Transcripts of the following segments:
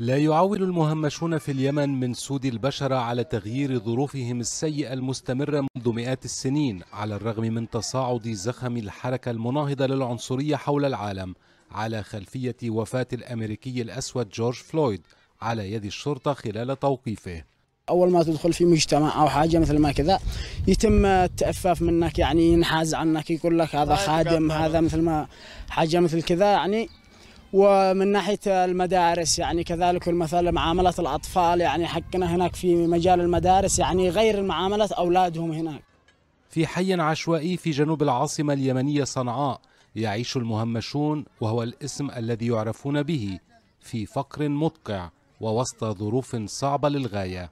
لا يعول المهمشون في اليمن من سود البشرة على تغيير ظروفهم السيئة المستمرة منذ مئات السنين على الرغم من تصاعد زخم الحركة المناهضة للعنصرية حول العالم على خلفية وفاة الأمريكي الأسود جورج فلويد على يد الشرطة خلال توقيفه اول ما تدخل في مجتمع او حاجه مثل ما كذا يتم التأفاف منك يعني ينحاز عنك يقول لك هذا طيب، خادم هذا مثل ما حاجه مثل كذا يعني ومن ناحيه المدارس يعني كذلك مثلا معامله الاطفال يعني حقنا هناك في مجال المدارس يعني غير معامله اولادهم هناك. في حي عشوائي في جنوب العاصمه اليمنيه صنعاء يعيش المهمشون وهو الاسم الذي يعرفون به في فقر مدقع ووسط ظروف صعبه للغايه.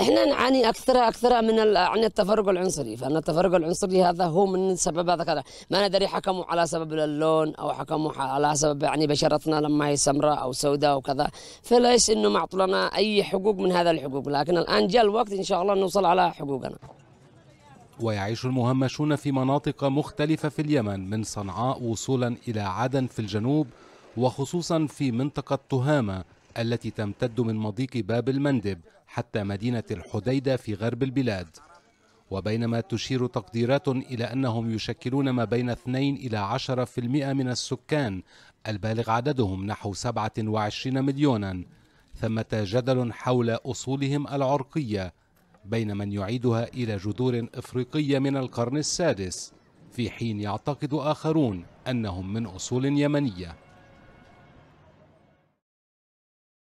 احنا نعاني اكثر اكثر من عن التفرق العنصري فان التفرق العنصري هذا هو من سبب هذا كذا ما ندري حكموا على سبب اللون او حكموا على سبب يعني بشرتنا لما هي سمراء او سوداء وكذا فليش انه ما اعطوا لنا اي حقوق من هذا الحقوق لكن الان جاء الوقت ان شاء الله نوصل على حقوقنا ويعيش المهمشون في مناطق مختلفة في اليمن من صنعاء وصولا إلى عدن في الجنوب وخصوصا في منطقة تهامة التي تمتد من مضيق باب المندب حتى مدينة الحديدة في غرب البلاد وبينما تشير تقديرات إلى أنهم يشكلون ما بين 2 إلى 10% من السكان البالغ عددهم نحو 27 مليونا ثمة جدل حول أصولهم العرقية بين من يعيدها إلى جذور إفريقية من القرن السادس في حين يعتقد آخرون أنهم من أصول يمنية